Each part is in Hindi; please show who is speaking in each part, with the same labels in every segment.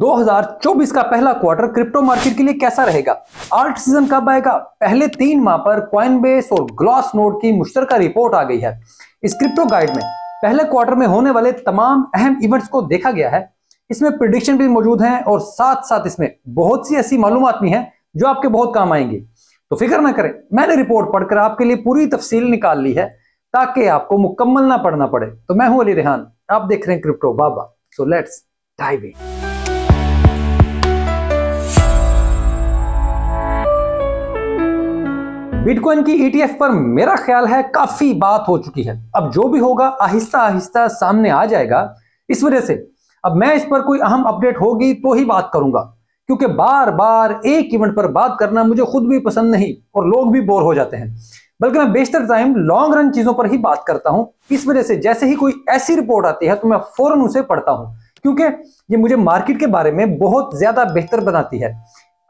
Speaker 1: 2024 का पहला क्वार्टर क्रिप्टो मार्केट के लिए कैसा रहेगा आर्ट सीजन कब आएगा पहले तीन माह पर क्वाइनबेस और ग्लॉस नोट की मुश्तर रिपोर्ट आ गई है इस क्रिप्टो गाइड में पहले क्वार्टर में होने वाले तमाम अहम इवेंट्स को देखा गया है इसमें प्रिडिक्शन भी मौजूद हैं और साथ साथ इसमें बहुत सी ऐसी मालूम भी हैं जो आपके बहुत काम आएंगे तो फिक्र ना करें मैंने रिपोर्ट पढ़कर आपके लिए पूरी तफसील निकाल ली है ताकि आपको मुकम्मल ना पढ़ना पड़े तो मैं हूं अली रेहान आप देख रहे हैं crypto Baba so let's dive in bitcoin की ईटीएफ e पर मेरा ख्याल है काफी बात हो चुकी है अब जो भी होगा आहिस्ता आहिस्ता सामने आ जाएगा इस वजह से अब मैं इस पर कोई अहम अपडेट होगी तो ही बात करूंगा क्योंकि बार बार एक इवेंट पर बात करना मुझे खुद भी पसंद नहीं और लोग भी बोर हो जाते हैं बल्कि मैं बेशतर टाइम लॉन्ग रन चीजों पर ही बात करता हूं इस वजह से जैसे ही कोई ऐसी रिपोर्ट आती है तो मैं फौरन उसे पढ़ता हूं क्योंकि ये मुझे मार्केट के बारे में बहुत ज्यादा बेहतर बनाती है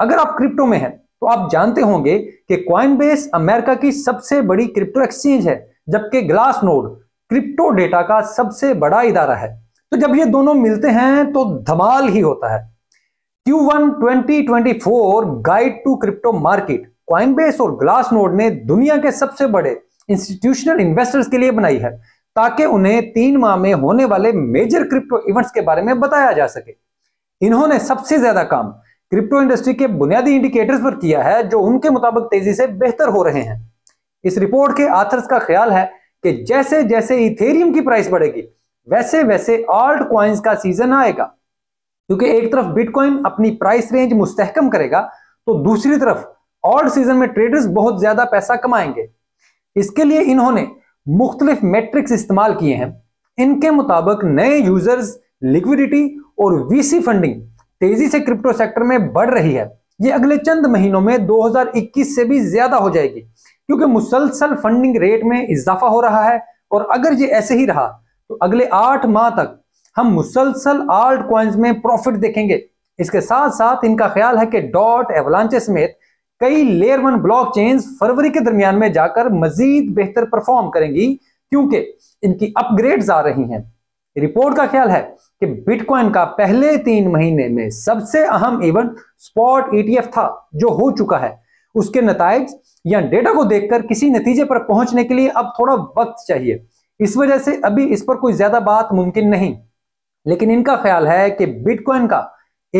Speaker 1: अगर आप क्रिप्टो में हैं तो आप जानते होंगे कि क्वाइनबेस अमेरिका की सबसे बड़ी क्रिप्टो एक्सचेंज है जबकि ग्लास नोड क्रिप्टो डेटा का सबसे बड़ा इदारा है तो जब ये दोनों मिलते हैं तो धमाल ही होता है Q1 2024 guide to crypto market Coinbase और ग्लास नोड ने दुनिया के सबसे बड़े इंस्टीट्यूशनल इन्वेस्टर्स के लिए बनाई है ताकि उन्हें तीन माह में होने वाले मेजर क्रिप्टो इवेंट्स के बारे में बताया जा सके इन्होंने सबसे ज्यादा काम क्रिप्टो इंडस्ट्री के बुनियादी इंडिकेटर्स पर किया है जो उनके मुताबिक तेजी से बेहतर हो रहे हैं इस रिपोर्ट के आथर्स का ख्याल है कि जैसे जैसे इथेरियम की प्राइस बढ़ेगी वैसे वैसे ऑल्ट क्वाइंस का सीजन आएगा क्योंकि एक तरफ बिटकॉइन अपनी प्राइस रेंज मुस्तहकम करेगा तो दूसरी तरफ ऑल्ट सीजन में ट्रेडर्स बहुत ज्यादा पैसा कमाएंगे इसके लिए इन्होंने मुख्तलिफ मेट्रिक्स इस्तेमाल किए हैं इनके मुताबिक नए यूजर्स लिक्विडिटी और वीसी फंडिंग तेजी से क्रिप्टो सेक्टर में बढ़ रही है ये अगले चंद महीनों में 2021 से भी ज्यादा हो जाएगी क्योंकि मुसलसल फंडिंग रेट में इजाफा हो रहा है और अगर ये ऐसे ही रहा तो अगले आठ माह तक हम मुसलसल आल्ट क्वाइंस में प्रॉफिट देखेंगे इसके साथ साथ इनका ख्याल है कि डॉट एवलांचे समेत कई लेयर वन ब्लॉक फरवरी के दरमियान में जाकर मजीद बेहतर परफॉर्म करेंगी क्योंकि इनकी अपग्रेड्स आ रही हैं रिपोर्ट का ख्याल है कि बिटकॉइन का पहले तीन महीने में सबसे अहम इवेंट स्पॉट ईटीएफ था जो हो चुका है उसके नतज या डेटा को देखकर किसी नतीजे पर पहुंचने के लिए अब थोड़ा वक्त चाहिए इस वजह से अभी इस पर कोई ज्यादा बात मुमकिन नहीं लेकिन इनका ख्याल है कि बिटकॉइन का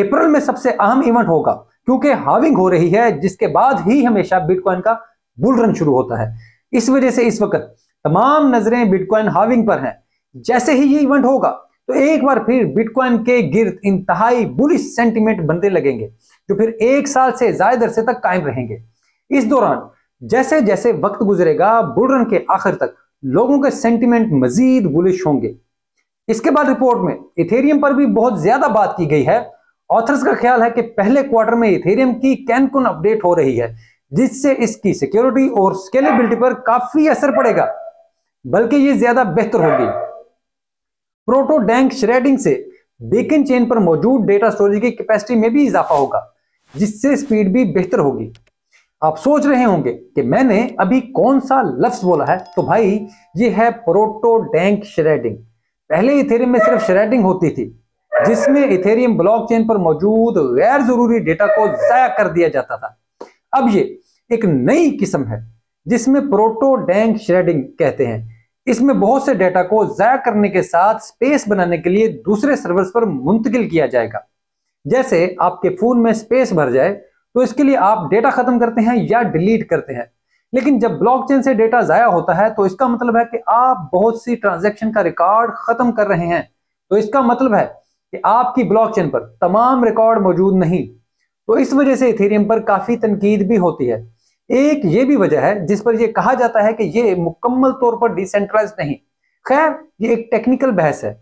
Speaker 1: अप्रैल में सबसे अहम इवेंट होगा क्योंकि हाविंग हो रही है जिसके बाद ही हमेशा बिटकॉइन का बुल रन शुरू होता है इस वजह से इस वक्त तमाम नजरें बिटकॉइन हाविंग पर हैं जैसे ही ये इवेंट होगा तो एक बार फिर बिटकॉइन के गिर्द इंतहाई बुलिश सेंटिमेंट बनते लगेंगे जो फिर एक साल से ज्यादा से तक कायम रहेंगे इस दौरान जैसे जैसे वक्त गुजरेगा बुलरन के आखिर तक लोगों के सेंटिमेंट मजीद बुलिश होंगे इसके बाद रिपोर्ट में इथेरियम पर भी बहुत ज्यादा बात की गई है ऑथर्स का ख्याल है कि पहले क्वार्टर में इथेरियम की कैनकुन अपडेट हो रही है जिससे इसकी सिक्योरिटी और स्केलेबिलिटी पर काफी असर पड़ेगा बल्कि ये ज्यादा बेहतर होगी प्रोटोडैंक श्रेडिंग से बेकन चेन पर मौजूद डेटा स्टोरेज की कैपेसिटी में भी इजाफा होगा जिससे स्पीड भी बेहतर होगी आप सोच रहे होंगे कि मैंने अभी कौन सा लफ्स बोला है तो भाई ये है प्रोटोडैंक श्रेडिंग पहले इथेरियम में सिर्फ श्रेडिंग होती थी जिसमें इथेरियम ब्लॉकचेन पर मौजूद गैर जरूरी डेटा को जया कर दिया जाता था अब ये एक नई किस्म है जिसमें प्रोटोडैंक श्रेडिंग कहते हैं इसमें बहुत से डेटा को जया करने के साथ स्पेस बनाने के लिए दूसरे सर्वर्स पर मुंतकिल किया जाएगा जैसे आपके फोन में स्पेस भर जाए तो इसके लिए आप डेटा खत्म करते हैं या डिलीट करते हैं लेकिन जब ब्लॉकचेन से डेटा ज़ाया होता है तो इसका मतलब है कि आप बहुत सी ट्रांजेक्शन का रिकॉर्ड ख़त्म कर रहे हैं तो इसका मतलब है कि आपकी ब्लॉकचेन पर तमाम रिकॉर्ड मौजूद नहीं तो इस वजह से इथेरियम पर काफ़ी तनकीद भी होती है एक ये भी वजह है जिस पर यह कहा जाता है कि ये मुकम्मल तौर पर डिसेंट्रलाइज नहीं खैर ये एक टेक्निकल बहस है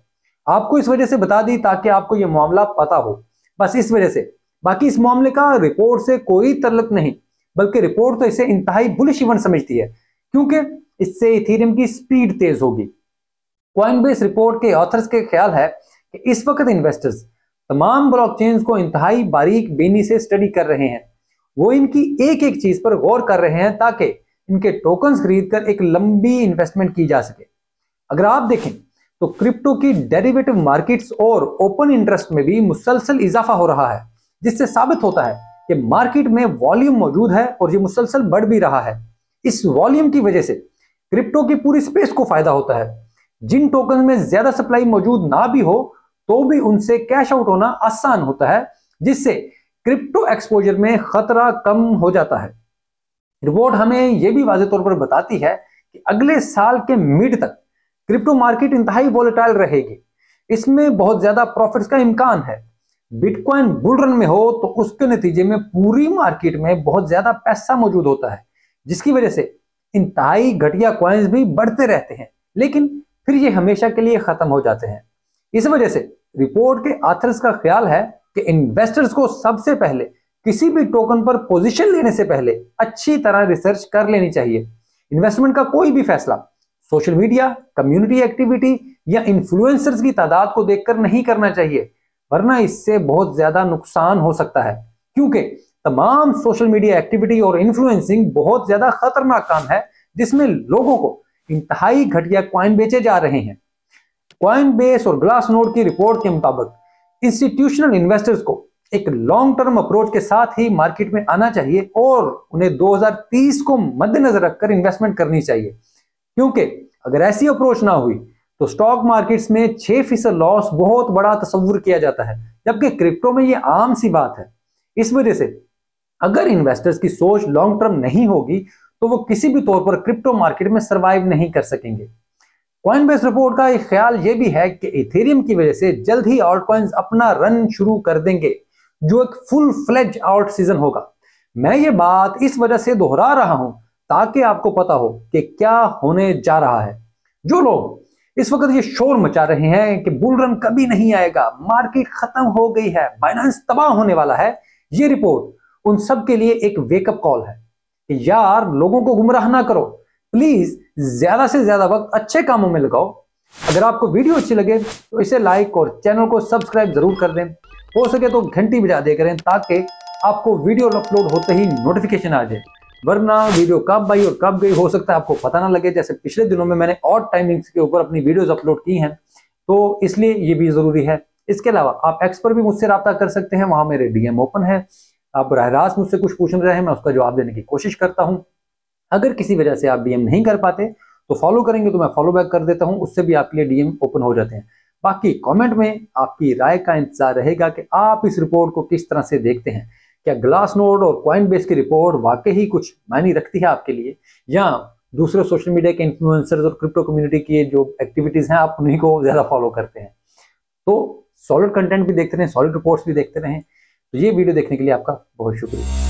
Speaker 1: आपको इस वजह से बता दी ताकि आपको यह मामला पता हो बस इस वजह से बाकी इस मामले का रिपोर्ट से कोई तलक नहीं बल्कि रिपोर्ट तो इसे इंतहाई बुलिश इवेंट समझती है क्योंकि इससे इथेरियम की स्पीड तेज होगी कॉइनबेस रिपोर्ट के ऑथर्स के ख्याल है कि इस वक्त इन्वेस्टर्स तमाम ब्लॉकचेन को इंतहाई बारीक बेनी से स्टडी कर रहे हैं वो इनकी एक एक चीज पर गौर कर रहे हैं ताकि इनके टोकन खरीद कर एक लंबी इन्वेस्टमेंट की जा सके अगर आप देखें तो क्रिप्टो की डेरिवेटिव मार्केट्स और ओपन इंटरेस्ट में भी मुसलसल इजाफा हो रहा है जिससे साबित होता है कि मार्केट में वॉल्यूम मौजूद है और ये मुसलसल बढ़ भी रहा है इस वॉल्यूम की वजह से क्रिप्टो की पूरी स्पेस को फायदा होता है जिन टोकन में ज्यादा सप्लाई मौजूद ना भी हो तो भी उनसे कैश आउट होना आसान होता है जिससे क्रिप्टो एक्सपोजर में खतरा कम हो जाता है रिपोर्ट हमें यह भी वाजे तौर पर बताती है कि अगले साल के मिड तक क्रिप्टो मार्केट इंतहाई वोलेटाइल रहेगी इसमें बहुत ज्यादा प्रॉफिट्स का इम्कान है बिटकॉइन बुल रन में हो तो उसके नतीजे में पूरी मार्केट में बहुत ज्यादा पैसा मौजूद होता है जिसकी वजह से इंतहाई घटिया क्वाइंस भी बढ़ते रहते हैं लेकिन फिर ये हमेशा के लिए खत्म हो जाते हैं इस वजह से रिपोर्ट के आथर्स का ख्याल है कि इन्वेस्टर्स को सबसे पहले किसी भी टोकन पर पोजीशन लेने से पहले अच्छी तरह रिसर्च कर लेनी चाहिए इन्वेस्टमेंट का कोई भी फैसला सोशल मीडिया कम्युनिटी एक्टिविटी या इन्फ्लुएंसर्स की तादाद को देखकर नहीं करना चाहिए वरना इससे बहुत ज्यादा नुकसान हो सकता है क्योंकि तमाम सोशल मीडिया एक्टिविटी और इन्फ्लुएंसिंग बहुत ज्यादा खतरनाक काम है जिसमें लोगों को इंतहाई घटिया क्वाइन बेचे जा रहे हैं क्वाइन बेस और ग्लास नोट की रिपोर्ट के मुताबिक इंस्टीट्यूशनल इन्वेस्टर्स को एक लॉन्ग टर्म अप्रोच के साथ ही मार्केट में आना चाहिए और उन्हें 2030 को मद्देनजर रखकर इन्वेस्टमेंट करनी चाहिए क्योंकि अगर ऐसी अप्रोच ना हुई तो स्टॉक मार्केट्स में छह फीसद लॉस बहुत बड़ा तस्वुर किया जाता है जबकि क्रिप्टो में ये आम सी बात है इस वजह से अगर इन्वेस्टर्स की सोच लॉन्ग टर्म नहीं होगी तो वो किसी भी तौर पर क्रिप्टो मार्केट में सर्वाइव नहीं कर सकेंगे बेस रिपोर्ट का एक ख्याल ये भी है कि इथेरियम की वजह से जल्द ही आउट कॉइन्स अपना रन शुरू कर देंगे जो एक फुल फ्लेज आउट सीजन होगा मैं ये बात इस वजह से दोहरा रहा हूं ताकि आपको पता हो कि क्या होने जा रहा है जो लोग इस वक्त ये शोर मचा रहे हैं कि बुल रन कभी नहीं आएगा मार्केट खत्म हो गई है फाइनेंस तबाह होने वाला है ये रिपोर्ट उन सब के लिए एक वेकअप कॉल है कि यार लोगों को गुमराह ना करो प्लीज ज्यादा से ज्यादा वक्त अच्छे कामों में लगाओ अगर आपको वीडियो अच्छी लगे तो इसे लाइक और चैनल को सब्सक्राइब जरूर कर दें हो सके तो घंटी बजा दे करें ताकि आपको वीडियो अपलोड होते ही नोटिफिकेशन आ जाए वरना वीडियो कब आई और कब गई हो सकता है आपको पता ना लगे जैसे पिछले दिनों में मैंने और टाइमिंग्स के ऊपर अपनी वीडियोस अपलोड की हैं तो इसलिए ये भी ज़रूरी है इसके अलावा आप एक्सपर्ट भी मुझसे रब्ता कर सकते हैं वहां मेरे डीएम ओपन है आप बरह मुझसे कुछ पूछ रहे हैं मैं उसका जवाब देने की कोशिश करता हूँ अगर किसी वजह से आप डीएम नहीं कर पाते तो फॉलो करेंगे तो मैं फॉलो बैक कर देता हूं उससे भी आपके लिए डीएम ओपन हो जाते हैं बाकी कमेंट में आपकी राय का इंतजार रहेगा कि आप इस रिपोर्ट को किस तरह से देखते हैं क्या ग्लास नोड और क्वाइन बेस की रिपोर्ट वाकई ही कुछ मायने रखती है आपके लिए या दूसरे सोशल मीडिया के इन्फ्लुएंसर्स और क्रिप्टो कम्युनिटी की जो एक्टिविटीज हैं आप उन्हीं को ज्यादा फॉलो करते हैं तो सॉलिड कंटेंट भी देखते रहें सॉलिड रिपोर्ट्स भी देखते रहें तो ये वीडियो देखने के लिए आपका बहुत शुक्रिया